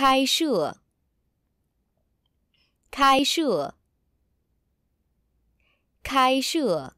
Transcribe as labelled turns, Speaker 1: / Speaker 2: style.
Speaker 1: 开设，开设，开设。